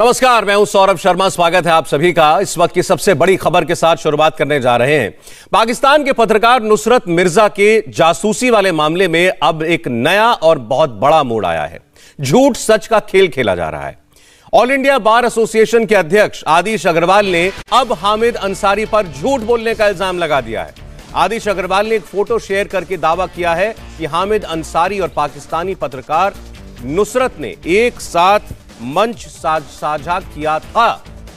नमस्कार मैं हूं सौरभ शर्मा स्वागत है आप सभी का इस वक्त की सबसे बड़ी खबर के साथ शुरुआत करने जा रहे हैं पाकिस्तान के पत्रकार नुसरत मिर्जा के जासूसी वाले मामले में अब एक नया और बहुत बड़ा मोड़ आया है झूठ सच का खेल खेला जा रहा है ऑल इंडिया बार एसोसिएशन के अध्यक्ष आदिश अग्रवाल ने अब हामिद अंसारी पर झूठ बोलने का इल्जाम लगा दिया है आदिश अग्रवाल ने एक फोटो शेयर करके दावा किया है कि हामिद अंसारी और पाकिस्तानी पत्रकार नुसरत ने एक साथ मंच साझा किया था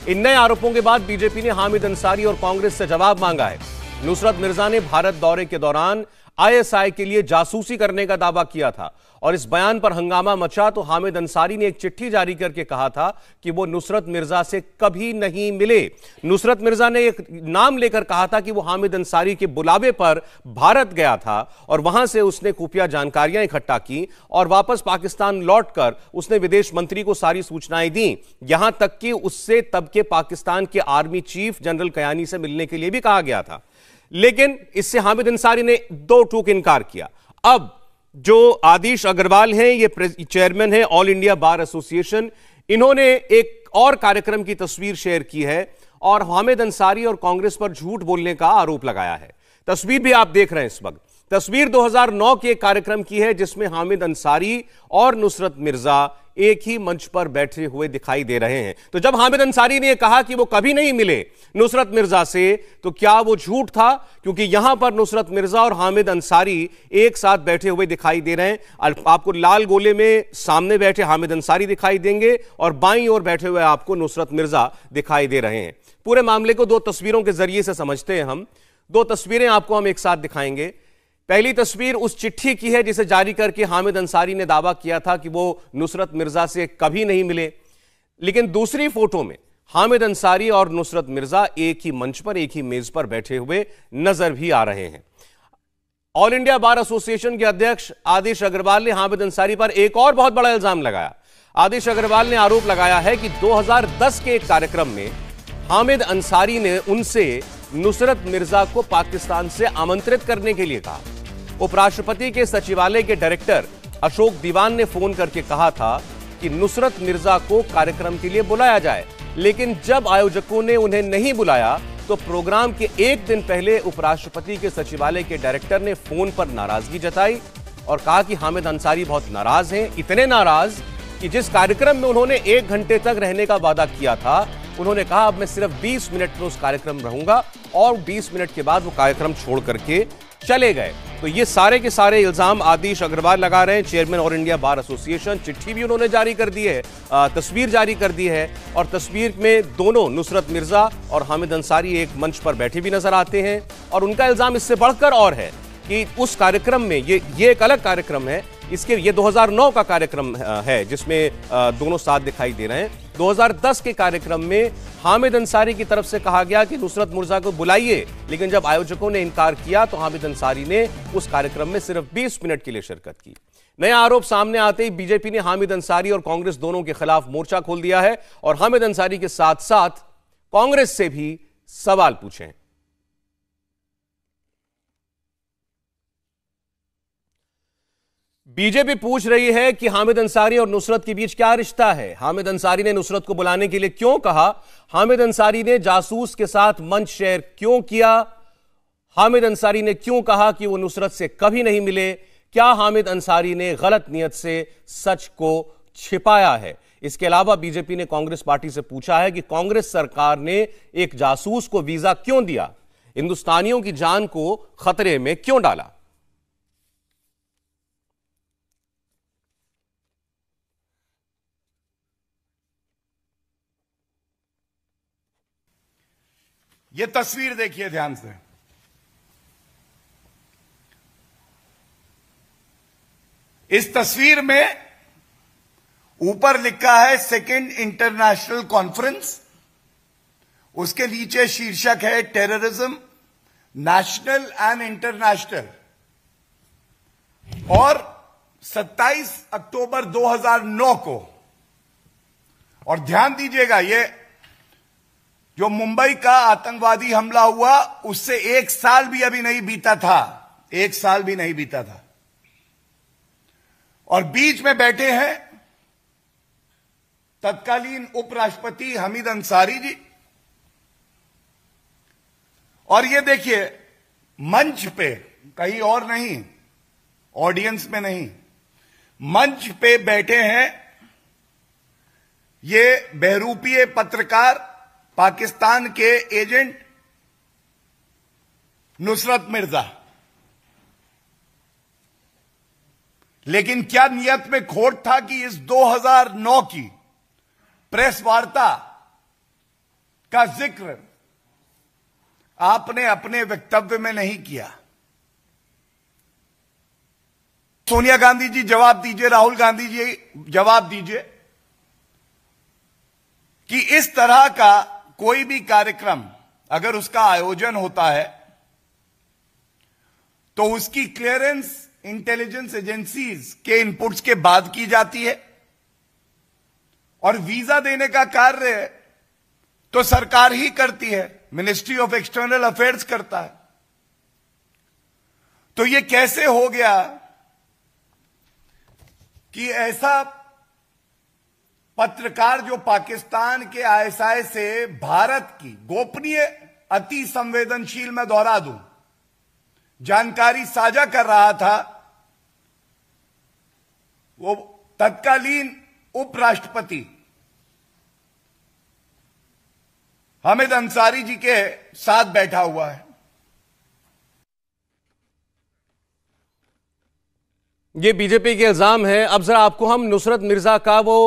इन नए आरोपों के बाद बीजेपी ने हामिद अंसारी और कांग्रेस से जवाब मांगा है नुसरत मिर्जा ने भारत दौरे के दौरान आईएसआई के लिए जासूसी करने का दावा किया था और इस बयान पर हंगामा मचा तो हामिद अंसारी ने एक चिट्ठी जारी करके कहा था कि वो नुसरत मिर्जा से कभी नहीं मिले नुसरत मिर्जा ने एक नाम लेकर कहा था कि वो हामिद अंसारी के बुलावे पर भारत गया था और वहां से उसने खुफिया जानकारियां इकट्ठा की और वापस पाकिस्तान लौटकर उसने विदेश मंत्री को सारी सूचनाएं दी यहां तक कि उससे तब के पाकिस्तान के आर्मी चीफ जनरल कयानी से मिलने के लिए भी कहा गया था लेकिन इससे हामिद अंसारी ने दो टूक इनकार किया अब जो आदिश अग्रवाल हैं ये चेयरमैन हैं ऑल इंडिया बार एसोसिएशन इन्होंने एक और कार्यक्रम की तस्वीर शेयर की है और हामिद अंसारी और कांग्रेस पर झूठ बोलने का आरोप लगाया है तस्वीर भी आप देख रहे हैं इस वक्त तस्वीर 2009 के कार्यक्रम की है जिसमें हामिद अंसारी और नुसरत मिर्जा एक ही मंच पर बैठे हुए दिखाई दे रहे हैं तो जब हामिद अंसारी ने कहा कि वो कभी नहीं मिले नुसरत मिर्जा से तो क्या वो झूठ था क्योंकि यहां पर नुसरत मिर्जा और हामिद अंसारी एक साथ बैठे हुए दिखाई दे रहे हैं आपको लाल गोले में सामने बैठे हामिद अंसारी दिखाई देंगे और बाई और बैठे हुए आपको नुसरत मिर्जा दिखाई दे रहे हैं पूरे मामले को दो तस्वीरों के जरिए से समझते हैं हम दो तस्वीरें आपको हम एक साथ दिखाएंगे पहली तस्वीर उस चिट्ठी की है जिसे जारी करके हामिद अंसारी ने दावा किया था कि वो नुसरत मिर्जा से कभी नहीं मिले लेकिन दूसरी फोटो में हामिद अंसारी और नुसरत मिर्जा एक ही मंच पर एक ही मेज पर बैठे हुए नजर भी आ रहे हैं ऑल इंडिया बार एसोसिएशन के अध्यक्ष आदेश अग्रवाल ने हामिद अंसारी पर एक और बहुत बड़ा इल्जाम लगाया आदेश अग्रवाल ने आरोप लगाया है कि 2010 के एक कार्यक्रम में हामिद अंसारी ने उनसे नुसरत मिर्जा को पाकिस्तान से आमंत्रित करने के लिए कहा उपराष्ट्रपति के सचिवालय के डायरेक्टर अशोक दीवान ने फोन करके कहा था कि नुसरत मिर्जा को कार्यक्रम के लिए बुलाया जाए लेकिन जब आयोजकों ने उन्हें नहीं बुलाया तो प्रोग्राम के एक दिन पहले उपराष्ट्रपति के सचिवालय के डायरेक्टर ने फोन पर नाराजगी जताई और कहा कि हामिद अंसारी बहुत नाराज हैं इतने नाराज कि जिस कार्यक्रम में उन्होंने एक घंटे तक रहने का वादा किया था उन्होंने कहा अब मैं सिर्फ 20 मिनट में उस कार्यक्रम रहूंगा और 20 मिनट के बाद वो कार्यक्रम छोड़ करके चले गए तो ये सारे के सारे इल्जाम आदिश अग्रवाल लगा रहे हैं चेयरमैन और इंडिया बार एसोसिएशन चिट्ठी भी उन्होंने जारी कर दी है तस्वीर जारी कर दी है और तस्वीर में दोनों नुसरत मिर्जा और हामिद अंसारी एक मंच पर बैठे भी नजर आते हैं और उनका इल्जाम इससे बढ़कर और है कि उस कार्यक्रम में ये ये एक अलग कार्यक्रम है इसके ये 2009 का कार्यक्रम है जिसमें दोनों साथ दिखाई दे रहे हैं 2010 के कार्यक्रम में हामिद अंसारी की तरफ से कहा गया कि नुसरत मुर्जा को बुलाइए लेकिन जब आयोजकों ने इनकार किया तो हामिद अंसारी ने उस कार्यक्रम में सिर्फ 20 मिनट के लिए शिरकत की नया आरोप सामने आते ही बीजेपी ने हामिद अंसारी और कांग्रेस दोनों के खिलाफ मोर्चा खोल दिया है और हामिद अंसारी के साथ साथ कांग्रेस से भी सवाल पूछे हैं बीजेपी पूछ रही है कि हामिद अंसारी और नुसरत के बीच क्या रिश्ता है हामिद अंसारी ने नुसरत को बुलाने के लिए क्यों कहा हामिद अंसारी ने जासूस के साथ मंच शेयर क्यों किया हामिद अंसारी ने क्यों कहा कि वो नुसरत से कभी नहीं मिले क्या हामिद अंसारी ने गलत नीयत से सच को छिपाया है इसके अलावा बीजेपी ने कांग्रेस पार्टी से पूछा है कि कांग्रेस सरकार ने एक जासूस को वीजा क्यों दिया हिंदुस्तानियों की जान को खतरे में क्यों डाला ये तस्वीर देखिए ध्यान से इस तस्वीर में ऊपर लिखा है सेकेंड इंटरनेशनल कॉन्फ्रेंस उसके नीचे शीर्षक है टेररिज्म नेशनल एंड इंटरनेशनल और 27 अक्टूबर 2009 को और ध्यान दीजिएगा ये जो मुंबई का आतंकवादी हमला हुआ उससे एक साल भी अभी नहीं बीता था एक साल भी नहीं बीता था और बीच में बैठे हैं तत्कालीन उपराष्ट्रपति हमीद अंसारी जी और ये देखिए मंच पे कहीं और नहीं ऑडियंस में नहीं मंच पे बैठे हैं ये बहरूपीय पत्रकार पाकिस्तान के एजेंट नुसरत मिर्जा लेकिन क्या नियत में खोट था कि इस 2009 की प्रेस वार्ता का जिक्र आपने अपने वक्तव्य में नहीं किया सोनिया गांधी जी जवाब दीजिए राहुल गांधी जी जवाब दीजिए कि इस तरह का कोई भी कार्यक्रम अगर उसका आयोजन होता है तो उसकी क्लियरेंस इंटेलिजेंस एजेंसीज के इनपुट्स के बाद की जाती है और वीजा देने का कार्य तो सरकार ही करती है मिनिस्ट्री ऑफ एक्सटर्नल अफेयर्स करता है तो ये कैसे हो गया कि ऐसा पत्रकार जो पाकिस्तान के आय से भारत की गोपनीय अति संवेदनशील मैं दोहरा दू जानकारी साझा कर रहा था वो तत्कालीन उपराष्ट्रपति हामिद अंसारी जी के साथ बैठा हुआ है ये बीजेपी के इल्जाम है अब जरा आपको हम नुसरत मिर्जा का वो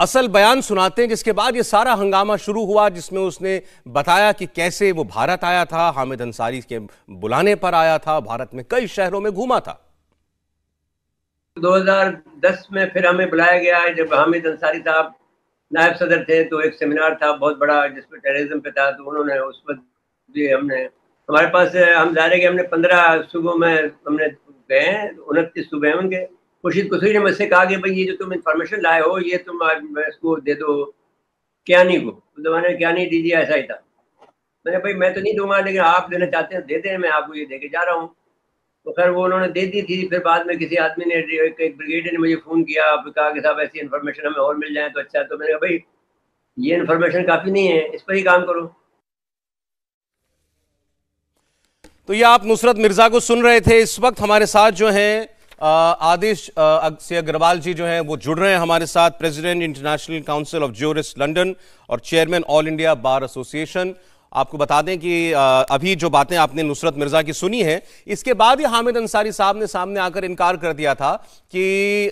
असल बयान सुनाते हैं जिसके बाद ये सारा हंगामा शुरू हुआ जिसमें उसने बताया कि कैसे वो भारत आया था हामिद अंसारी के बुलाने पर आया था भारत में कई शहरों में घूमा था 2010 में फिर हमें बुलाया गया है जब हामिद अंसारी साहब नायब सदर थे तो एक सेमिनार था बहुत बड़ा जिसमें टेररिज्म पे था तो उन्होंने उस पर भी हमने हमारे पास हम जा रहे हमने पंद्रह सूबों में हमने गए उनतीस सुबह उनके खुर्शीद कुसरी ने मुझसे कहा कि भाई ये जो तुम इन्फॉर्मेशन लाए हो ये तुम इसको दे दो क्यानी को तो मैंने क्यानी दीजिए ऐसा ही था मैंने भाई मैं तो नहीं दूंगा लेकिन आप देना चाहते हैं तो दे दें मैं आपको ये दे के जा रहा हूँ तो खैर वो उन्होंने दे दी थी फिर बाद में किसी आदमी ने एक ब्रिगेडियर ने मुझे फ़ोन किया आप कहा कि साहब ऐसी इन्फॉर्मेशन हमें और मिल जाए तो अच्छा तो मैंने कहा भाई ये इन्फॉर्मेशन काफ़ी नहीं है इस पर ही काम करो तो ये आप नुसरत मिर्ज़ा को सुन रहे थे इस वक्त हमारे साथ जो हैं आदेश से अग्रवाल जी जो हैं वो जुड़ रहे हैं हमारे साथ president international council of jurist London और chairman all India bar association आपको बता दें कि अभी जो बातें आपने नुसरत मिर्जा की सुनी हैं इसके बाद ही हामिद अंसारी साहब ने सामने आकर इनकार कर दिया था कि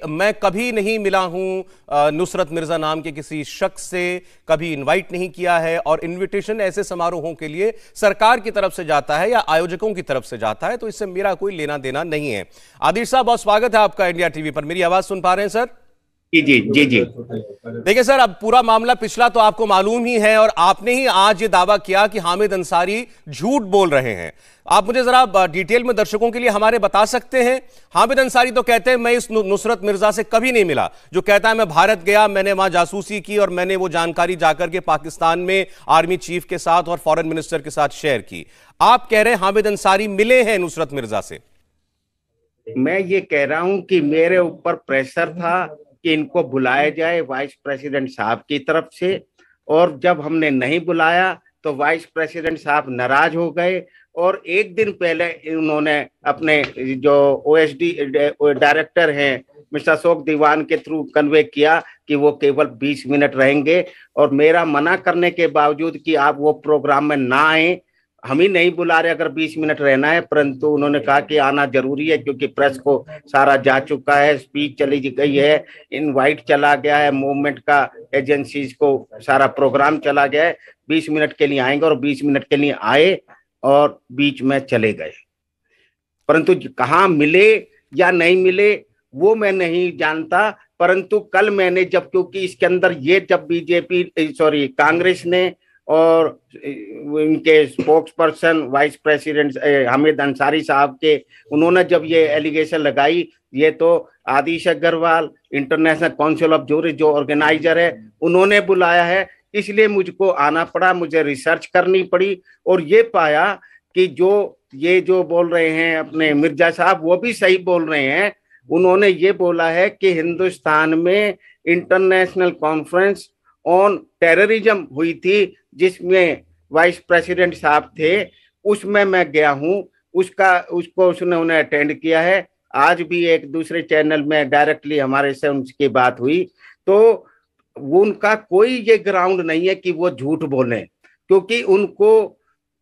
मैं कभी नहीं मिला हूं नुसरत मिर्जा नाम के किसी शख्स से कभी इनवाइट नहीं किया है और इनविटेशन ऐसे समारोहों के लिए सरकार की तरफ से जाता है या आयोजकों की तरफ से जाता है तो इससे मेरा कोई लेना देना नहीं है आदिश साहब बहुत स्वागत है आपका इंडिया टीवी पर मेरी आवाज सुन पा रहे हैं सर जी जी जी जी देखिए सर अब पूरा मामला पिछला तो आपको मालूम ही है और आपने ही आज ये दावा किया कि हामिद अंसारी झूठ बोल रहे हैं आप मुझे जरा डिटेल में दर्शकों के लिए हमारे बता सकते हैं हामिद अंसारी तो कहते हैं मैं इस नुसरत मिर्जा से कभी नहीं मिला जो कहता है मैं भारत गया मैंने वहां जासूसी की और मैंने वो जानकारी जाकर के पाकिस्तान में आर्मी चीफ के साथ और फॉरन मिनिस्टर के साथ शेयर की आप कह रहे हैं हामिद अंसारी मिले हैं नुसरत मिर्जा से मैं ये कह रहा हूं कि मेरे ऊपर प्रेशर था कि इनको बुलाया हम्म। जाए वाइस प्रेसिडेंट साहब की तरफ से और जब हमने नहीं बुलाया तो वाइस प्रेसिडेंट साहब नाराज हो गए और एक दिन पहले उन्होंने अपने जो ओएसडी डायरेक्टर हैं मिस्टर अशोक दीवान के थ्रू कन्वे किया कि वो केवल 20 मिनट रहेंगे और मेरा मना करने के बावजूद कि आप वो प्रोग्राम में ना आए हम ही नहीं बुला रहे अगर 20 मिनट रहना है परंतु उन्होंने कहा कि आना जरूरी है क्योंकि प्रेस को सारा जा चुका है स्पीच चली गई है इनवाइट चला गया है मूवमेंट का एजेंसीज को सारा प्रोग्राम चला गया है बीस मिनट के लिए आएंगे और बीस मिनट के लिए आए और बीच में चले गए परंतु कहा मिले या नहीं मिले वो मैं नहीं जानता परंतु कल मैंने जब क्योंकि इसके अंदर ये जब बीजेपी सॉरी कांग्रेस ने और इनके spokesperson vice president Hamid Ansari साहब के उन्होंने जब ये एलिगेशन लगाई ये तो Adish Agarwal international council of jury जो ऑर्गेनाइजर है उन्होंने बुलाया है इसलिए मुझको आना पड़ा मुझे रिसर्च करनी पड़ी और ये पाया कि जो ये जो बोल रहे हैं अपने मिर्जा साहब वो भी सही बोल रहे हैं उन्होंने ये बोला है कि हिंदुस्तान में इंटरनेशनल कॉन्फ्रेंस ऑन टेररिज्म हुई थी जिसमें वाइस प्रेसिडेंट साहब थे उसमें मैं गया हूँ उसका उसको उसने उन्हें अटेंड किया है आज भी एक दूसरे चैनल में डायरेक्टली हमारे से उनकी बात हुई तो उनका कोई ये ग्राउंड नहीं है कि वो झूठ बोले क्योंकि उनको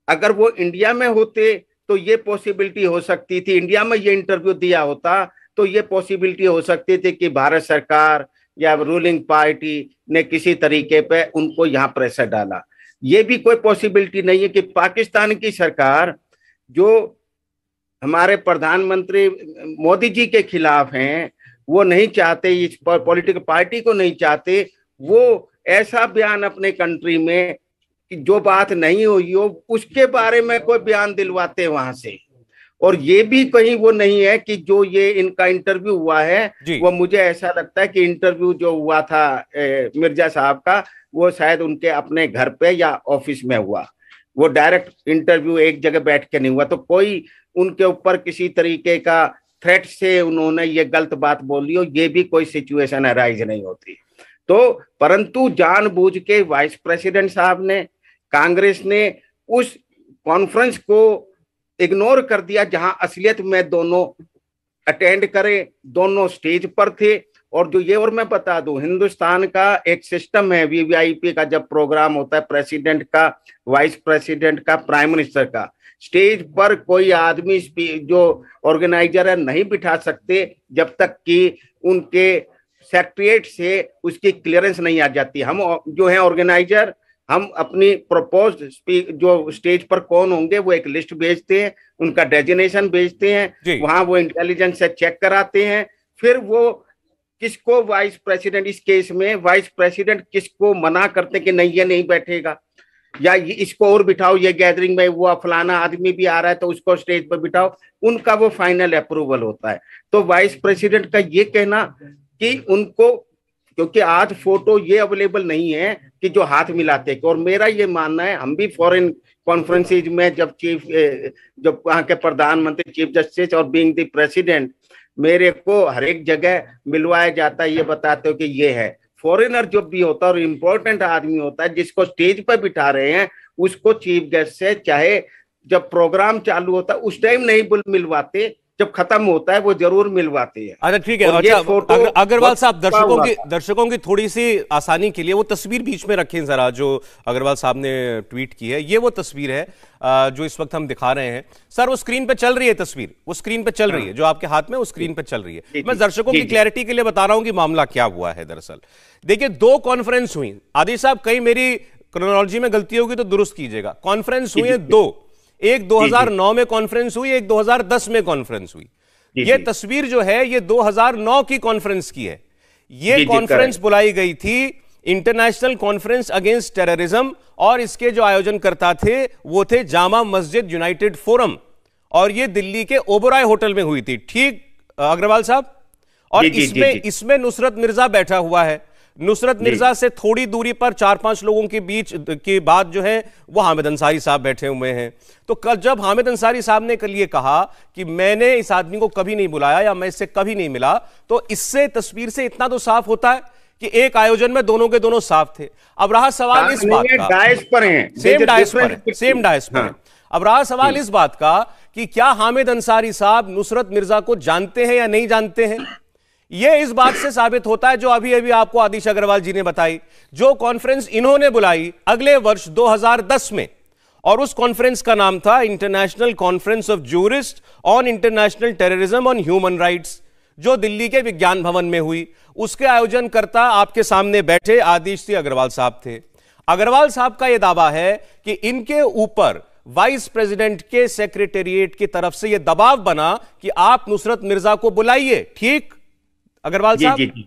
अगर वो इंडिया में होते तो ये पॉसिबिलिटी हो सकती थी इंडिया में ये इंटरव्यू दिया होता तो ये पॉसिबिलिटी हो सकती थी कि भारत सरकार या रूलिंग पार्टी ने किसी तरीके पे उनको यहाँ प्रेशर डाला ये भी कोई पॉसिबिलिटी नहीं है कि पाकिस्तान की सरकार जो हमारे प्रधानमंत्री मोदी जी के खिलाफ हैं वो नहीं चाहते इस पॉलिटिकल पार्टी को नहीं चाहते वो ऐसा बयान अपने कंट्री में कि जो बात नहीं हुई हो उसके बारे में कोई बयान दिलवाते वहां से और ये भी कहीं वो नहीं है कि जो ये इनका इंटरव्यू हुआ है वो मुझे ऐसा लगता है कि इंटरव्यू जो हुआ था ए, मिर्जा साहब का वो शायद उनके अपने घर पे या ऑफिस में हुआ वो डायरेक्ट इंटरव्यू एक जगह बैठ के नहीं हुआ तो कोई उनके ऊपर किसी तरीके का थ्रेट से उन्होंने ये गलत बात बोली और ये भी कोई सिचुएशन अराइज नहीं होती तो परंतु जानबूझ के वाइस प्रेसिडेंट साहब ने कांग्रेस ने उस कॉन्फ्रेंस को इग्नोर कर दिया जहां असलियत में दोनों अटेंड करे दोनों स्टेज पर थे और जो ये और मैं बता दूं हिंदुस्तान का एक सिस्टम है वीवीआईपी का जब प्रोग्राम होता है प्रेसिडेंट का वाइस प्रेसिडेंट का प्राइम मिनिस्टर का स्टेज पर कोई आदमी जो ऑर्गेनाइजर है नहीं बिठा सकते जब तक कि उनके सेक्रेटरिएट से उसकी क्लियरेंस नहीं आ जाती हम जो है ऑर्गेनाइजर हम अपनी प्रपोज जो स्टेज पर कौन होंगे वो एक लिस्ट भेजते हैं उनका डेजिनेशन भेजते हैं वहां वो इंटेलिजेंस से चेक कराते हैं फिर वो किसको वाइस प्रेसिडेंट इस केस में वाइस प्रेसिडेंट किसको मना करते कि नहीं ये नहीं बैठेगा या ये इसको और बिठाओ ये गैदरिंग में वो फलाना आदमी भी आ रहा है तो उसको स्टेज पर बिठाओ उनका वो फाइनल अप्रूवल होता है तो वाइस प्रेसिडेंट का ये कहना कि उनको क्योंकि आज फोटो ये अवेलेबल नहीं है कि जो हाथ मिलाते और मेरा ये मानना है हम भी फॉरेन कॉन्फ्रेंसिस में जब चीफ जब वहाँ के प्रधानमंत्री चीफ जस्टिस और बींग दी प्रेसिडेंट मेरे को हर एक जगह मिलवाया जाता है ये बताते हो कि ये है फॉरेनर जो भी होता है और इम्पोर्टेंट आदमी होता है जिसको स्टेज पर बिठा रहे हैं उसको चीफ गेस्ट से चाहे जब प्रोग्राम चालू होता है उस टाइम नहीं मिलवाते जब खत्म होता है वो जरूर मिलवाते हैं अच्छा ठीक है अच्छा अग्रवाल साहब दर्शकों की दर्शकों की थोड़ी सी आसानी के लिए वो तस्वीर बीच में रखें जरा जो अग्रवाल साहब ने ट्वीट की है ये वो तस्वीर है जो इस वक्त हम दिखा रहे हैं सर वो स्क्रीन पे चल रही है तस्वीर वो स्क्रीन पे चल रही है हाँ। जो आपके हाथ में वो स्क्रीन पे चल रही है मैं दर्शकों की क्लैरिटी के लिए बता रहा हूं कि मामला क्या हुआ है दरअसल देखिए दो कॉन्फ्रेंस हुई आदि साहब कई मेरी क्रोनोलॉजी में गलती होगी तो दुरुस्त कीजिएगा कॉन्फ्रेंस हुई है दो एक 2009 में कॉन्फ्रेंस हुई एक 2010 में कॉन्फ्रेंस हुई ये तस्वीर जो है ये 2009 की कॉन्फ्रेंस की है ये कॉन्फ्रेंस बुलाई गई थी इंटरनेशनल कॉन्फ्रेंस अगेंस्ट टेररिज्म और इसके जो आयोजनकर्ता थे वो थे जामा मस्जिद यूनाइटेड फोरम और ये दिल्ली के ओबराय होटल में हुई थी ठीक अग्रवाल साहब और इसमें इसमें नुसरत मिर्जा बैठा हुआ है नुसरत मिर्जा से थोड़ी दूरी पर चार पांच लोगों के बीच के बाद जो है वो हामिद अंसारी साहब बैठे हुए हैं तो कल जब हामिद अंसारी साहब ने कल ये कहा कि मैंने इस आदमी को कभी नहीं बुलाया या मैं इससे कभी नहीं मिला तो इससे तस्वीर से इतना तो साफ होता है कि एक आयोजन में दोनों के दोनों साफ थे अब रहा सवाल इस बात का डाइस पर हैं सेम डाइस पर सेम डाइस पर हाँ। अब रहा सवाल इस बात का कि क्या हामिद अंसारी साहब नुसरत मिर्जा को जानते हैं या नहीं जानते हैं यह इस बात से साबित होता है जो अभी अभी आपको आदिश अग्रवाल जी ने बताई जो कॉन्फ्रेंस इन्होंने बुलाई अगले वर्ष 2010 में और उस कॉन्फ्रेंस का नाम था international conference of jurist on international terrorism on human rights जो दिल्ली के विज्ञान भवन में हुई उसके आयोजनकर्ता आपके सामने बैठे आदिश सिंह अग्रवाल साहब थे अग्रवाल साहब का यह दावा है कि इनके ऊपर वाइस प्रेसिडेंट के सेक्रेटेरिएट की तरफ से यह दबाव बना कि आप नुसरत मिर्जा को बुलाइए ठीक अग्रवाल जी, जी, जी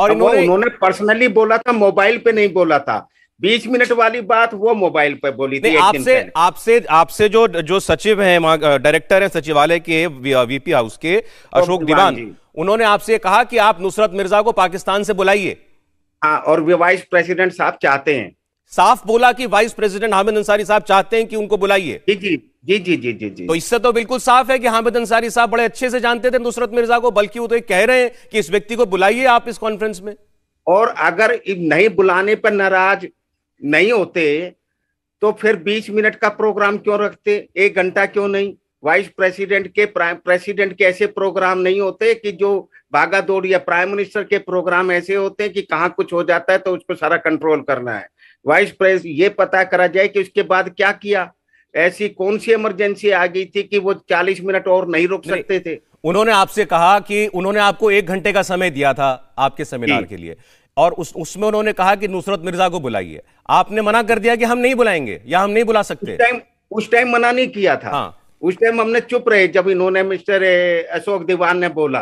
और इन्होंने उन्होंने पर्सनली बोला था मोबाइल पे नहीं बोला था बीस मिनट वाली बात वो मोबाइल पर बोली थी आपसे आपसे आपसे जो जो सचिव हैं डायरेक्टर हैं सचिवालय के वीपी हाउस के अशोक दीवान उन्होंने आपसे कहा कि आप नुसरत मिर्जा को पाकिस्तान से बुलाइए हाँ, और वाइस प्रेसिडेंट साहब चाहते हैं साफ बोला कि वाइस प्रेसिडेंट हामिद अंसारी साहब चाहते हैं कि उनको बुलाइए जी जी जी जी जी जी जी तो इससे तो बिल्कुल साफ है कि हामिद अंसारी साहब बड़े अच्छे से जानते थे नुसरत मिर्जा को बल्कि वो तो कह रहे हैं कि इस व्यक्ति को बुलाइए आप इस कॉन्फ्रेंस में और अगर नहीं बुलाने पर नाराज नहीं होते तो फिर बीस मिनट का प्रोग्राम क्यों रखते एक घंटा क्यों नहीं वाइस प्रेसिडेंट के प्रेसिडेंट के ऐसे प्रोग्राम नहीं होते कि जो भागा दौड़ या प्राइम मिनिस्टर के प्रोग्राम ऐसे होते हैं कि कहाँ कुछ हो जाता है तो उसको सारा कंट्रोल करना है वाइस प्रेस ये पता करा जाए कि उसके बाद क्या किया ऐसी कौन सी इमरजेंसी आ गई थी कि वो 40 मिनट और नहीं रोक सकते थे उन्होंने आपसे कहा कि उन्होंने आपको एक घंटे का समय दिया था आपके सेमिनार के लिए और उस उसमें उन्होंने कहा कि नुसरत मिर्जा को बुलाइए आपने मना कर दिया कि हम नहीं बुलाएंगे या हम नहीं बुला सकते टाइम उस टाइम मना नहीं किया था हाँ। उस टाइम हमने चुप रहे जब इन्होंने मिस्टर अशोक दीवान ने बोला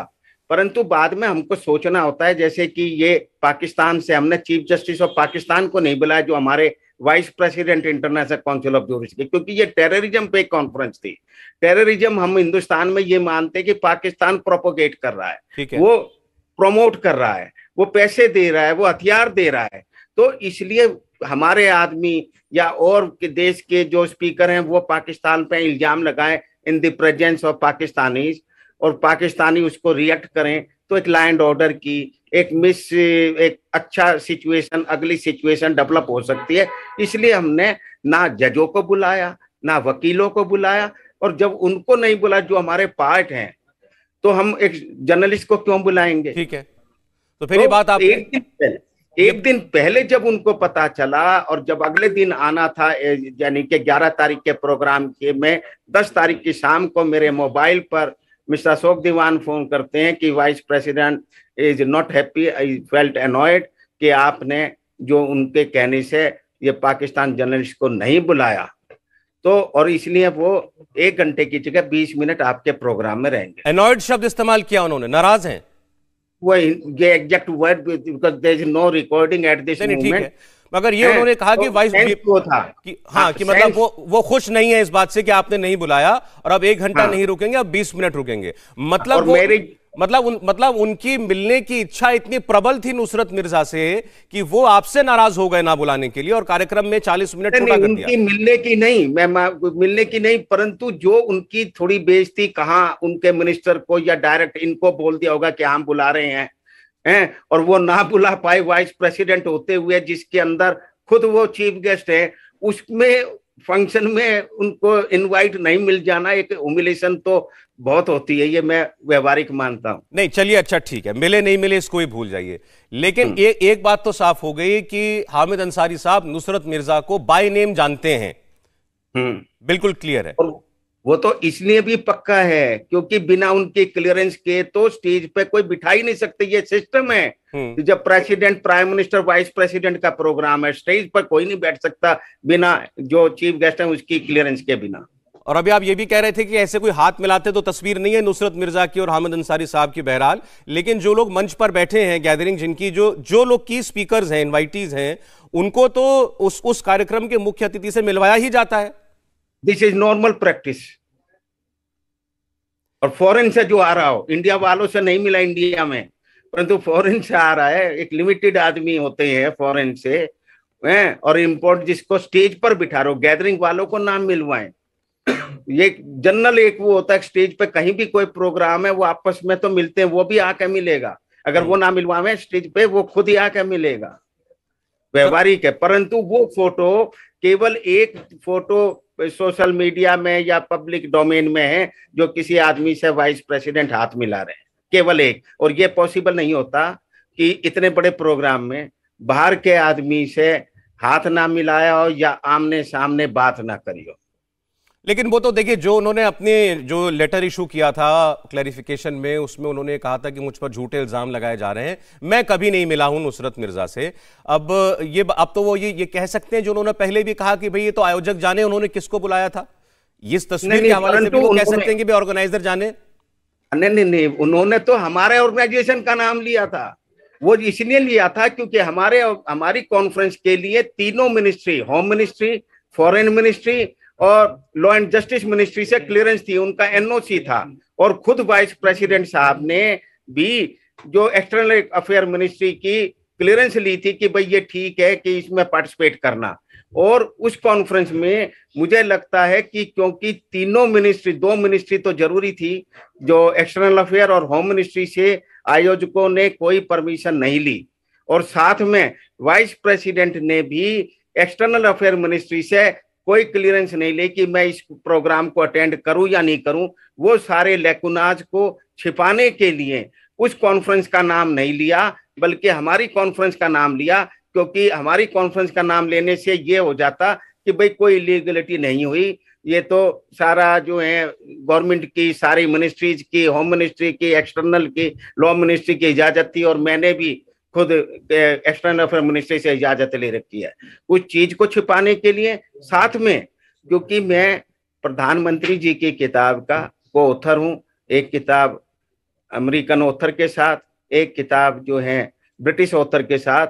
परंतु बाद में हमको सोचना होता है जैसे कि ये पाकिस्तान से हमने चीफ जस्टिस ऑफ पाकिस्तान को नहीं बुलाया जो हमारे vice president international council of के क्योंकि ये टेररिज्म पे कॉन्फ्रेंस थी टेररिज्म हम हिंदुस्तान में ये मानते हैं कि पाकिस्तान प्रोपोगेट कर रहा है, है। वो प्रमोट कर रहा है वो पैसे दे रहा है वो हथियार दे रहा है तो इसलिए हमारे आदमी या और के देश के जो स्पीकर हैं वो पाकिस्तान पे इल्जाम लगाए in the presence of Pakistani और पाकिस्तानी उसको रिएक्ट करें तो एक लैंड ऑर्डर की एक मिस एक अच्छा सिचुएशन अगली सिचुएशन डेवलप हो सकती है इसलिए हमने ना जजों को बुलाया ना वकीलों को बुलाया और जब उनको नहीं बुलाया जो हमारे पार्ट हैं तो हम एक जर्नलिस्ट को क्यों बुलाएंगे ठीक है तो फिर तो ये बात आप एक दिन पहले एक दिन पहले जब उनको पता चला और जब अगले दिन आना था यानी कि 11 तारीख के प्रोग्राम के में 10 तारीख की शाम को मेरे मोबाइल पर मिस्टर अशोक दीवान फोन करते हैं कि vice president is not happy I felt annoyed कि आपने जो उनके कहने से ये पाकिस्तान जर्नलिस्ट को नहीं बुलाया तो और इसलिए वो एक घंटे की जगह बीस मिनट आपके प्रोग्राम में रहेंगे एनॉयड शब्द इस्तेमाल किया उन्होंने नाराज हैं वो ये exact word because there is no recording at this moment मगर ये उन्होंने कहा कि वाइस तो वो था कि हाँ, हाँ कि तो मतलब वो वो खुश नहीं है इस बात से कि आपने नहीं बुलाया और अब एक घंटा हाँ, नहीं रुकेंगे अब बीस मिनट रुकेंगे मतलब वो, मेरे मतलब उन मतलब उनकी मिलने की इच्छा इतनी प्रबल थी नुसरत मिर्जा से कि वो आपसे नाराज हो गए ना बुलाने के लिए और कार्यक्रम में 40 मिनट नहीं, कर दिया मिलने की नहीं मैं मिलने की नहीं परंतु जो उनकी थोड़ी बेजती कहा उनके मिनिस्टर को या डायरेक्ट इनको बोल दिया होगा कि हम बुला रहे हैं हैं और वो ना बुला पाए वाइस प्रेसिडेंट होते हुए जिसके अंदर खुद वो चीफ गेस्ट है उसमें फंक्शन में उनको इनवाइट नहीं मिल जाना एक उमिलेशन तो बहुत होती है ये मैं व्यवहारिक मानता हूं नहीं चलिए अच्छा ठीक है मिले नहीं मिले इसको ही भूल जाइए लेकिन हम्म। ये एक बात तो साफ हो गई कि हामिद अंसारी साहब नुसरत मिर्जा को बाय नेम जानते हैं हम्म। बिल्कुल क्लियर है वो तो इसलिए भी पक्का है क्योंकि बिना उनके क्लियरेंस के तो स्टेज पे कोई बिठा ही नहीं सकते ये सिस्टम है हम्म। जब president prime minister vice president का प्रोग्राम है स्टेज पर कोई नहीं बैठ सकता बिना जो चीफ गेस्ट है उसकी क्लियरेंस के बिना और अभी आप ये भी कह रहे थे कि ऐसे कोई हाथ मिलाते तो तस्वीर नहीं है नुसरत मिर्जा की और हामिद अंसारी साहब की बहरहाल लेकिन जो लोग मंच पर बैठे हैं गैदरिंग जिनकी जो जो लोग की स्पीकर्स हैं इन्वाइटीज हैं उनको तो उस उस कार्यक्रम के मुख्य अतिथि से मिलवाया ही जाता है दिस इज नॉर्मल प्रैक्टिस और फॉरेन से जो आ रहा हो इंडिया वालों से नहीं मिला इंडिया में परंतु फॉरेन से आ रहा है एक लिमिटेड आदमी होते हैं फॉरेन से हैं और इम्पोर्ट जिसको स्टेज पर बिठा रहे हो गैदरिंग वालों को नाम मिलवाए ये जनरल एक वो होता है स्टेज पे कहीं भी कोई प्रोग्राम है वो आपस में तो मिलते हैं वो भी आके मिलेगा अगर वो ना मिलवावे स्टेज पे वो खुद ही आके मिलेगा व्यवहारिक है परंतु वो फोटो केवल एक फोटो सोशल मीडिया में या पब्लिक डोमेन में है जो किसी आदमी से वाइस प्रेसिडेंट हाथ मिला रहे हैं केवल एक और ये पॉसिबल नहीं होता कि इतने बड़े प्रोग्राम में बाहर के आदमी से हाथ ना मिलाया हो या आमने सामने बात ना करी हो लेकिन वो तो देखिए जो उन्होंने अपने जो लेटर इशू किया था क्लैरिफिकेशन में उसमें उन्होंने कहा था कि मुझ पर झूठे इल्जाम लगाए जा रहे हैं मैं कभी नहीं मिला हूं नुसरत मिर्जा से अब ये अब तो वो ये ये कह सकते हैं जो उन्होंने पहले भी कहा कि भाई ये तो आयोजक जाने उन्होंने किसको बुलाया था इस तस्वीर के हवाले से भी वो कह सकते हैं कि ऑर्गेनाइजर जाने नहीं नहीं नहीं उन्होंने तो हमारे ऑर्गेनाइजेशन का नाम लिया था वो इसलिए लिया था क्योंकि हमारे हमारी कॉन्फ्रेंस के लिए तीनों ministry home ministry foreign ministry और लॉ एंड जस्टिस मिनिस्ट्री से क्लियरेंस थी उनका एनओसी था और खुद वाइस प्रेसिडेंट साहब ने भी जो एक्सटर्नल अफेयर मिनिस्ट्री की क्लियरेंस ली थी कि भाई ये ठीक है कि इसमें पार्टिसिपेट करना और उस कॉन्फ्रेंस में मुझे लगता है कि क्योंकि तीनों मिनिस्ट्री दो मिनिस्ट्री तो जरूरी थी जो एक्सटर्नल अफेयर और होम मिनिस्ट्री से आयोजकों ने कोई परमिशन नहीं ली और साथ में वाइस प्रेसिडेंट ने भी एक्सटर्नल अफेयर मिनिस्ट्री से कोई क्लियरेंस नहीं ले कि मैं इस प्रोग्राम को अटेंड करूं या नहीं करूं वो सारे लेकुनाज को छिपाने के लिए उस कॉन्फ्रेंस का नाम नहीं लिया बल्कि हमारी कॉन्फ्रेंस का नाम लिया क्योंकि हमारी कॉन्फ्रेंस का नाम लेने से ये हो जाता कि भाई कोई इलीगलिटी नहीं हुई ये तो सारा जो है गवर्नमेंट की सारी मिनिस्ट्रीज की होम मिनिस्ट्री की एक्सटर्नल की लॉ मिनिस्ट्री की इजाजत थी और मैंने भी खुद एक्सटर्नल अफेयर मिनिस्ट्री से इजाजत ले रखी है उस चीज को छिपाने के लिए साथ में क्योंकि मैं प्रधानमंत्री जी की किताब का को ऑथर हूँ एक किताब अमेरिकन ऑथर के साथ एक किताब जो है ब्रिटिश ऑथर के साथ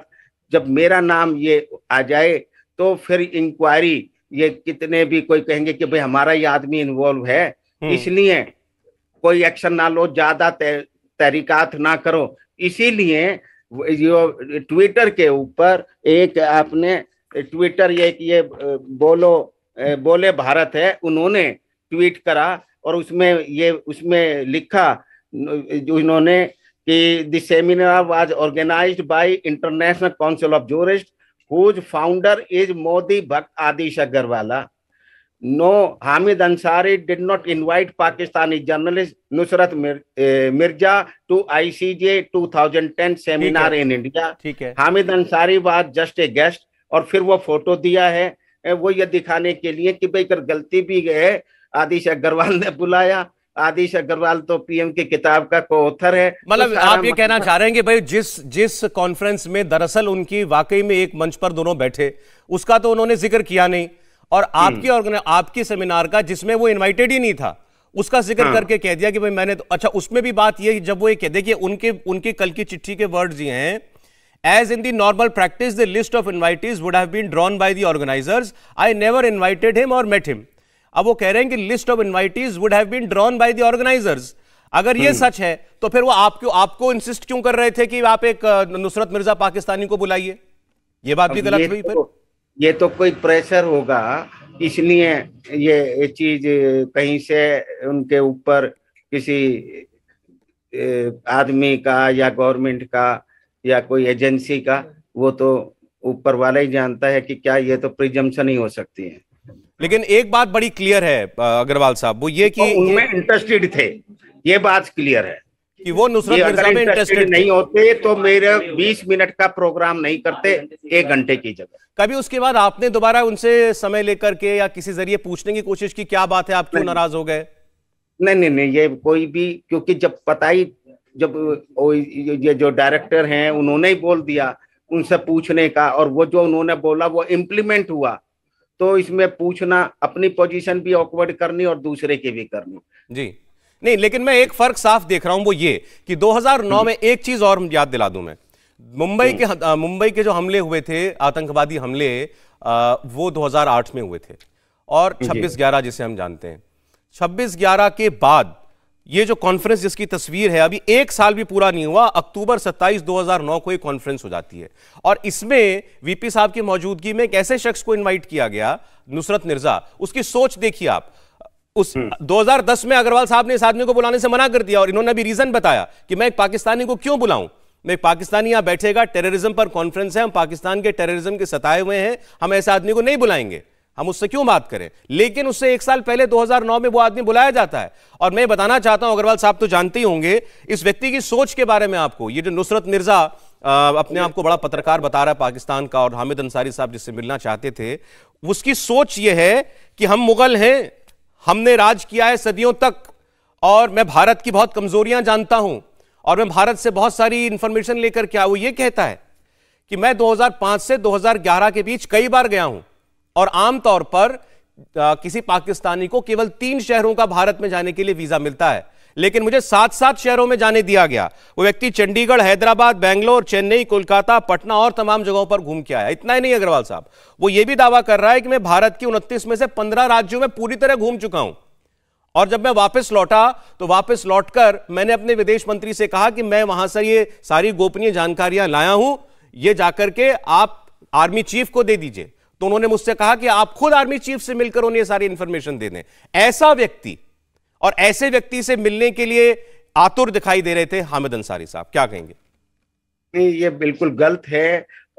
जब मेरा नाम ये आ जाए तो फिर इंक्वायरी ये कितने भी कोई कहेंगे कि भाई हमारा ये आदमी इन्वॉल्व है हम्म। इसलिए कोई एक्शन ना लो ज्यादा तहरीकत ना करो इसीलिए जो ट्विटर के ऊपर एक आपने ट्विटर ये ये बोलो बोले भारत है उन्होंने ट्वीट करा और उसमें ये उसमें लिखा उन्होंने कि the seminar was organise by international council of jurist whose founder is Modi भक्त Adish Agarwala no, Hamid Ansari did not invite Pakistani journalist Nusrat Mirza to ICJ 2010 seminar in India ठीक है Hamid Ansari was just a guest और फिर वो फोटो दिया है eh, वो ये दिखाने के लिए कि भाई अगर गलती भी है आदिश अग्रवाल ने बुलाया आदिश अग्रवाल तो पीएम की किताब का को ऑथर है मतलब तो आप ये कहना चाह रहे हैं कि भाई जिस जिस कॉन्फ्रेंस में दरअसल उनकी वाकई में एक मंच पर दोनों बैठे उसका तो उन्होंने जिक्र किया नहीं और आपके ऑर्गेना हम्म। आपके सेमिनार का जिसमें वो इनवाइटेड ही नहीं था उसका जिक्र हाँ। करके कह दिया कि भाई मैंने तो अच्छा उसमें भी बात ये जब वो ये कह देखिए उनके उनके कल की चिट्ठी के वर्ड्स ये हैं as in the normal practice the list of invitees would have been drawn by the organisers I never invited him और मेट हिम अब वो कह रहे हैं कि list of invitees would have been drawn by the organisers अगर ये हम्म। सच है तो फिर वो आप क्यों आपको इंसिस्ट क्यों कर रहे थे कि आप एक नुसरत मिर्जा पाकिस्तानी को बुलाइए ये बात भी गलत हुई फिर तो ये तो कोई प्रेशर होगा इसलिए ये चीज कहीं से उनके ऊपर किसी आदमी का या गवर्नमेंट का या कोई एजेंसी का वो तो ऊपर वाला ही जानता है कि क्या ये तो प्रिजम्पशन ही हो सकती है लेकिन एक बात बड़ी क्लियर है अग्रवाल साहब वो ये कि तो उनमें इंटरेस्टेड थे ये बात क्लियर है कि वो नुसरत मिर्जा में इंटरेस्टेड नहीं होते तो मेरे 20 मिनट का प्रोग्राम नहीं करते एक घंटे की जगह कभी उसके बाद आपने दोबारा उनसे समय लेकर के या किसी जरिए पूछने की कोशिश की क्या बात है आप क्यों नाराज हो गए नहीं नहीं नहीं ये कोई भी क्योंकि जब पता ही जब ये जो डायरेक्टर हैं उन्होंने ही बोल दिया उनसे पूछने का और वो जो उन्होंने बोला वो इम्प्लीमेंट हुआ तो इसमें पूछना अपनी पोजीशन भी ऑकवर्ड करनी और दूसरे की भी करनी जी नहीं लेकिन मैं एक फर्क साफ देख रहा हूं वो ये कि 2009 हाँ में एक चीज और याद दिला दूं मैं मुंबई के हाँ, मुंबई के जो हमले हुए थे आतंकवादी हमले वो 2008 में हुए थे और 26 ग्यारह जिसे हम जानते हैं 26 ग्यारह के बाद ये जो कॉन्फ्रेंस जिसकी तस्वीर है अभी एक साल भी पूरा नहीं हुआ अक्टूबर 27 2009 को ये कॉन्फ्रेंस हो जाती है और इसमें वीपी साहब की मौजूदगी में एक ऐसे शख्स को इनवाइट किया गया नुसरत मिर्जा उसकी सोच देखिए आप उस 2010 हम्म। में अग्रवाल साहब ने इस आदमी को बुलाने से मना कर दिया और इन्होंने भी रीजन बताया कि मैं एक पाकिस्तानी को क्यों बुलाऊं मैं एक पाकिस्तानी यहां बैठेगा टेररिज्म पर कॉन्फ्रेंस है हम पाकिस्तान के टेररिज्म के सताए हुए हैं हम ऐसे आदमी को नहीं बुलाएंगे हम उससे क्यों बात करें लेकिन उससे एक साल पहले 2009 में वो आदमी बुलाया जाता है और मैं बताना चाहता हूं अग्रवाल साहब तो जानते ही होंगे इस व्यक्ति की सोच के बारे में आपको ये जो नुसरत मिर्जा अपने आप को बड़ा पत्रकार बता रहा है पाकिस्तान का और हामिद अंसारी साहब जिससे मिलना चाहते थे उसकी सोच ये है कि हम मुगल हैं हमने राज किया है सदियों तक और मैं भारत की बहुत कमजोरियां जानता हूं और मैं भारत से बहुत सारी इंफॉर्मेशन लेकर क्या वो ये कहता है कि मैं 2005 से 2011 के बीच कई बार गया हूं और आमतौर पर किसी पाकिस्तानी को केवल तीन शहरों का भारत में जाने के लिए वीजा मिलता है लेकिन मुझे सात सात शहरों में जाने दिया गया वो व्यक्ति चंडीगढ़ हैदराबाद बैंगलोर चेन्नई कोलकाता पटना और तमाम जगहों पर घूम के आया इतना ही नहीं अग्रवाल साहब वो ये भी दावा कर रहा है कि मैं भारत की उनतीस में से पंद्रह राज्यों में पूरी तरह घूम चुका हूं और जब मैं वापस लौटा तो वापस लौटकर मैंने अपने विदेश मंत्री से कहा कि मैं वहां से ये सारी गोपनीय जानकारियां लाया हूं ये जाकर के आप आर्मी चीफ को दे दीजिए तो उन्होंने मुझसे कहा कि आप खुद आर्मी चीफ से मिलकर उन्हें सारी इंफॉर्मेशन दे दें ऐसा व्यक्ति और ऐसे व्यक्ति से मिलने के लिए आतुर दिखाई दे रहे थे हामिद अंसारी साहब क्या कहेंगे ये बिल्कुल गलत है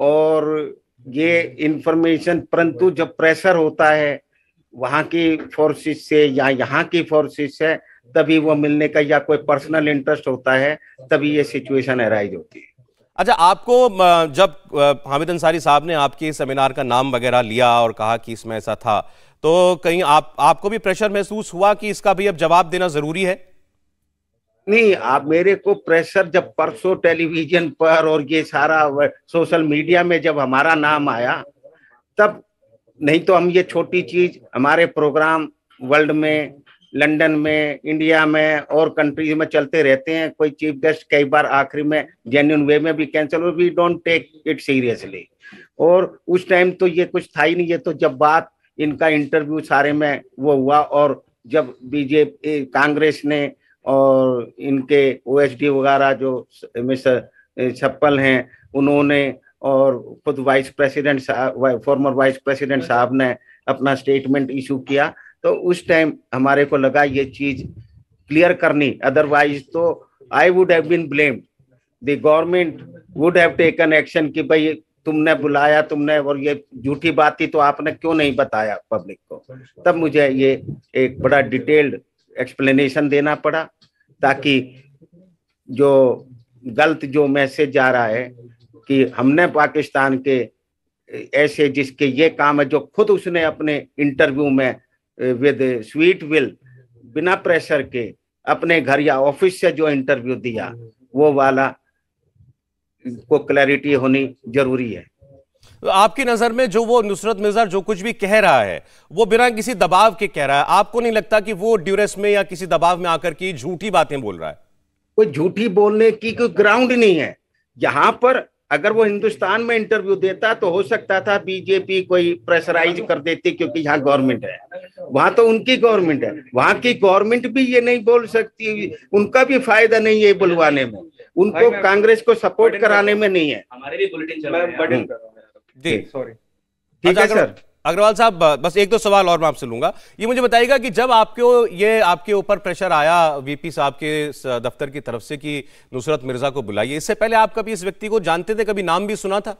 और ये इंफॉर्मेशन परंतु जब प्रेशर होता है वहां की फोर्सेस से या यहाँ की फोर्सेस से तभी वो मिलने का या कोई पर्सनल इंटरेस्ट होता है तभी ये सिचुएशन अराइज होती है अच्छा आपको जब हामिद अंसारी साहब ने आपके सेमिनार का नाम वगैरह लिया और कहा कि इसमें ऐसा था तो कहीं आप आपको भी प्रेशर महसूस हुआ कि इसका भी अब जवाब देना जरूरी है नहीं आप मेरे को प्रेशर जब परसों टेलीविजन पर और ये सारा सोशल मीडिया में जब हमारा नाम आया तब नहीं तो हम ये छोटी चीज हमारे प्रोग्राम वर्ल्ड में लंदन में इंडिया में और कंट्रीज में चलते रहते हैं कोई चीफ गेस्ट कई बार आखिरी में जेन्यून वे में भी कैंसिल हो we don't take it seriously और उस टाइम तो ये कुछ था ही नहीं ये तो जब बात इनका इंटरव्यू सारे में वो हुआ और जब बीजेपी कांग्रेस ने और इनके ओएसडी वगैरह जो मिस्टर छप्पल हैं उन्होंने और खुद वाइस प्रेसिडेंट साहब फॉर्मर वाइस प्रेसिडेंट अच्छा। साहब ने अपना स्टेटमेंट इशू किया तो उस टाइम हमारे को लगा ये चीज क्लियर करनी अदरवाइज तो I would have been blamed the government would have taken action कि भाई तुमने बुलाया तुमने और ये झूठी बात थी तो आपने क्यों नहीं बताया पब्लिक को तब मुझे ये एक बड़ा डिटेल्ड एक्सप्लेनेशन देना पड़ा ताकि जो गलत जो मैसेज जा रहा है कि हमने पाकिस्तान के ऐसे जिसके ये काम है जो खुद उसने अपने इंटरव्यू में विद स्वीट विल बिना प्रेशर के अपने घर या ऑफिस से जो इंटरव्यू दिया वो वाला को क्लैरिटी होनी जरूरी है आपकी नजर में जो वो नुसरत मिर्जा जो कुछ भी कह रहा है वो बिना किसी दबाव के कह रहा है आपको नहीं लगता कि वो ड्यूरेस में या किसी दबाव में आकर की झूठी बातें बोल रहा है कोई झूठी बोलने की कोई ग्राउंड नहीं है यहां पर अगर वो हिंदुस्तान में इंटरव्यू देता तो हो सकता था बीजेपी कोई प्रेशराइज कर देती क्योंकि यहाँ गवर्नमेंट है वहां तो उनकी गवर्नमेंट है वहां की गवर्नमेंट भी ये नहीं बोल सकती उनका भी फायदा नहीं है बुलवाने में उनको कांग्रेस को सपोर्ट कराने में नहीं है हमारे भी बुलेटिन चल रहा है हम्म। जी सॉरी अच्छा, ठीक है सर अग्रवाल साहब बस एक दो सवाल और मैं आपसे लूंगा ये मुझे बताइएगा कि जब आपको ये आपके ऊपर प्रेशर आया वीपी साहब के दफ्तर की तरफ से कि नुसरत मिर्जा को बुलाइए इससे पहले आप कभी इस व्यक्ति को जानते थे कभी नाम भी सुना था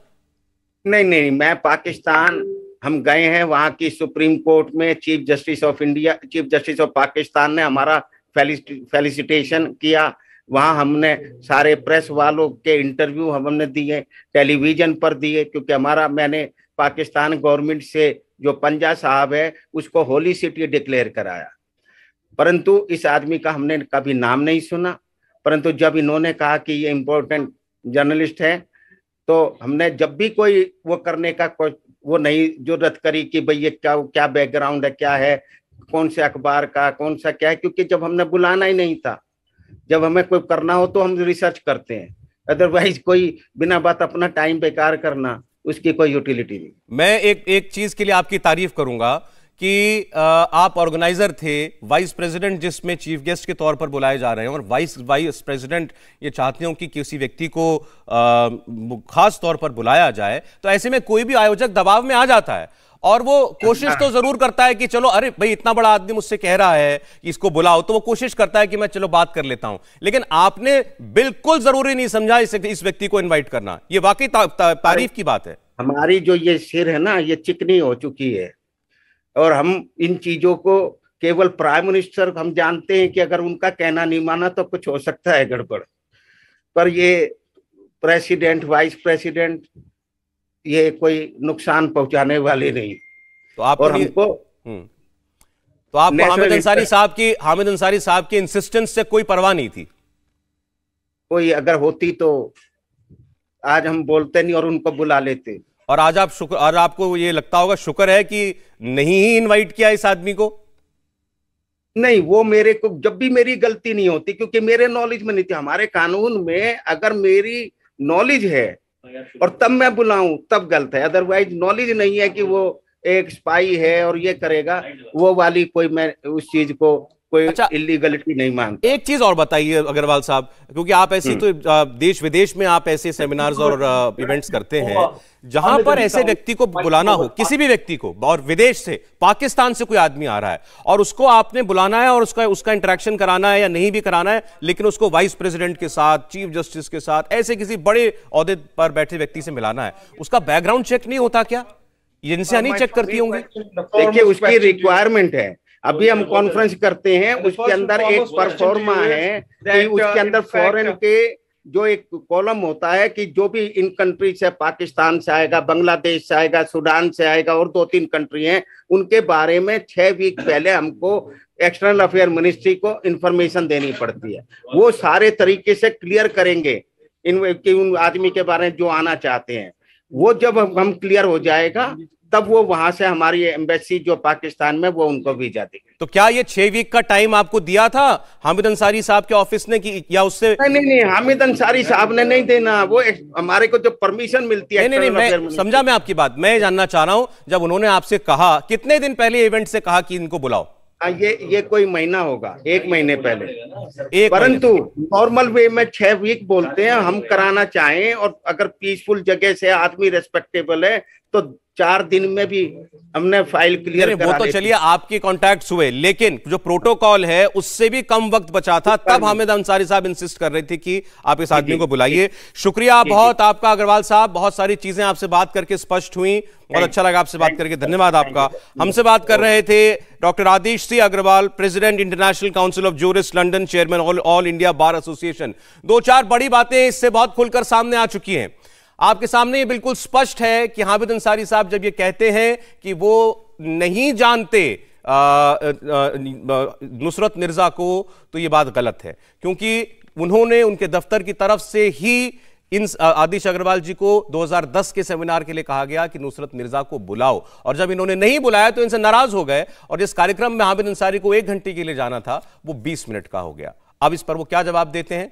नहीं नहीं मैं पाकिस्तान हम गए हैं वहां की सुप्रीम कोर्ट में chief justice of India chief justice of Pakistan ने हमारा फेलिसिटेशन किया वहाँ हमने सारे प्रेस वालों के इंटरव्यू हमने दिए टेलीविजन पर दिए क्योंकि हमारा मैंने पाकिस्तान गवर्नमेंट से जो पंजा साहब है उसको होली सिटी डिक्लेयर कराया परंतु इस आदमी का हमने कभी नाम नहीं सुना परंतु जब इन्होंने कहा कि ये इम्पोर्टेंट जर्नलिस्ट है तो हमने जब भी कोई वो करने का को वो नहीं जरूरत करी कि भाई ये क्या क्या बैकग्राउंड है क्या है कौन से अखबार का कौन सा क्या है क्योंकि जब हमने बुलाना ही नहीं था जब हमें कोई करना हो तो हम रिसर्च करते हैं अदरवाइज कोई बिना बात अपना टाइम बेकार करना उसकी कोई यूटिलिटी नहीं मैं एक एक चीज के लिए आपकी तारीफ करूंगा कि आप ऑर्गेनाइजर थे वाइस प्रेसिडेंट जिसमें चीफ गेस्ट के तौर पर बुलाए जा रहे हैं और वाइस वाइस प्रेसिडेंट ये चाहते हो कि किसी व्यक्ति को खास तौर पर बुलाया जाए तो ऐसे में कोई भी आयोजक दबाव में आ जाता है और वो कोशिश हाँ। तो जरूर करता है कि चलो अरे भाई इतना बड़ा आदमी मुझसे कह रहा है कि इसको बुलाओ तो वो कोशिश करता है कि मैं चलो बात कर लेता हूं लेकिन आपने बिल्कुल जरूरी नहीं समझा इस, इस व्यक्ति को इन्वाइट करना ये वाकई तारीफ की बात है हमारी जो ये सिर है ना ये चिकनी हो चुकी है और हम इन चीजों को केवल प्राइम मिनिस्टर हम जानते हैं कि अगर उनका कहना नहीं माना तो कुछ हो सकता है गड़बड़ पर ये प्रेसिडेंट वाइस प्रेसिडेंट ये कोई नुकसान पहुंचाने वाली नहीं तो आप और हमको हम्म। तो आपको हामिद अंसारी साहब की हामिद अंसारी साहब की इंसिस्टेंस से कोई परवाह नहीं थी कोई अगर होती तो आज हम बोलते नहीं और उनको बुला लेते और आज आप शुक्र और आपको ये लगता होगा शुक्र है कि नहीं ही इनवाइट किया इस आदमी को नहीं वो मेरे को जब भी मेरी गलती नहीं होती क्योंकि मेरे नॉलेज में नहीं थी हमारे कानून में अगर मेरी नॉलेज है और तब मैं बुलाऊं तब गलत है अदरवाइज नॉलेज नहीं है कि वो एक स्पाई है और ये करेगा वो वाली कोई मैं उस चीज को कोई अच्छा, इलीगलिटी नहीं मानता एक चीज और बताइए अग्रवाल साहब क्योंकि आप ऐसे हम्म। तो देश विदेश में आप ऐसे सेमिनार्स और इवेंट्स करते हैं जहां पर ऐसे व्यक्ति को बुलाना हो किसी भी व्यक्ति को और विदेश से पाकिस्तान से कोई आदमी आ रहा है और उसको आपने बुलाना है और उसका उसका इंटरेक्शन कराना है या नहीं भी कराना है लेकिन उसको वाइस प्रेसिडेंट के साथ चीफ जस्टिस के साथ ऐसे किसी बड़े औहदे पर बैठे व्यक्ति से मिलाना है उसका बैकग्राउंड चेक नहीं होता क्या एजेंसियां नहीं चेक करती होंगी देखिए उसकी रिक्वायरमेंट है अभी हम कॉन्फ्रेंस करते हैं उसके अंदर एक परफॉर्मा है कि उसके uh, अंदर फॉरेन के जो एक कॉलम होता है कि जो भी इन कंट्री से पाकिस्तान से आएगा बांग्लादेश से आएगा सूडान से आएगा और दो तीन कंट्री हैं उनके बारे में छह वीक पहले हमको एक्सटर्नल अफेयर मिनिस्ट्री को इंफॉर्मेशन देनी पड़ती है वो सारे तरीके से क्लियर करेंगे इन कि उन आदमी के बारे में जो आना चाहते हैं वो जब हम क्लियर हो जाएगा तब वो वहां से हमारी एम्बेसी जो पाकिस्तान में वो उनको वीजा दी तो क्या ये छह वीक का टाइम आपको दिया था हामिद अंसारी साहब के ऑफिस ने की या उससे नहीं नहीं नहीं हामिद अंसारी साहब ने नहीं देना वो हमारे को जो परमिशन मिलती है नहीं नहीं, मैं समझा मैं आपकी बात मैं जानना चाह रहा हूँ जब उन्होंने आपसे कहा कितने दिन पहले इवेंट से कहा कि इनको बुलाओ हाँ, ये ये कोई महीना होगा एक महीने पहले एक परंतु नॉर्मल वे में छह वीक बोलते हैं हम कराना चाहें और अगर पीसफुल जगह से आदमी रेस्पेक्टेबल है तो चार दिन में भी हमने फाइल क्लियर वो तो चलिए आपके कॉन्टैक्ट हुए लेकिन जो प्रोटोकॉल है उससे भी कम वक्त बचा था तब हामिद अंसारी साहब इंसिस्ट कर रहे थे कि आप इस आदमी को बुलाइए शुक्रिया बहुत आपका अग्रवाल साहब बहुत सारी चीजें आपसे बात करके स्पष्ट हुई बहुत अच्छा लगा आपसे बात करके धन्यवाद आपका हमसे बात कर रहे थे doctor Adesh C Agarwal president international council of jurist London chairman all India bar association दो चार बड़ी बातें इससे बहुत खुलकर सामने आ चुकी हैं आपके सामने ये बिल्कुल स्पष्ट है कि हामिद अंसारी साहब जब ये कहते हैं कि वो नहीं जानते नुसरत मिर्जा को तो ये बात गलत है क्योंकि उन्होंने उनके दफ्तर की तरफ से ही इन आदिश अग्रवाल जी को 2010 के सेमिनार के लिए कहा गया कि नुसरत मिर्जा को बुलाओ और जब इन्होंने नहीं बुलाया तो इनसे नाराज हो गए और जिस कार्यक्रम में हामिद अंसारी को एक घंटे के लिए जाना था वो 20 मिनट का हो गया अब इस पर वो क्या जवाब देते हैं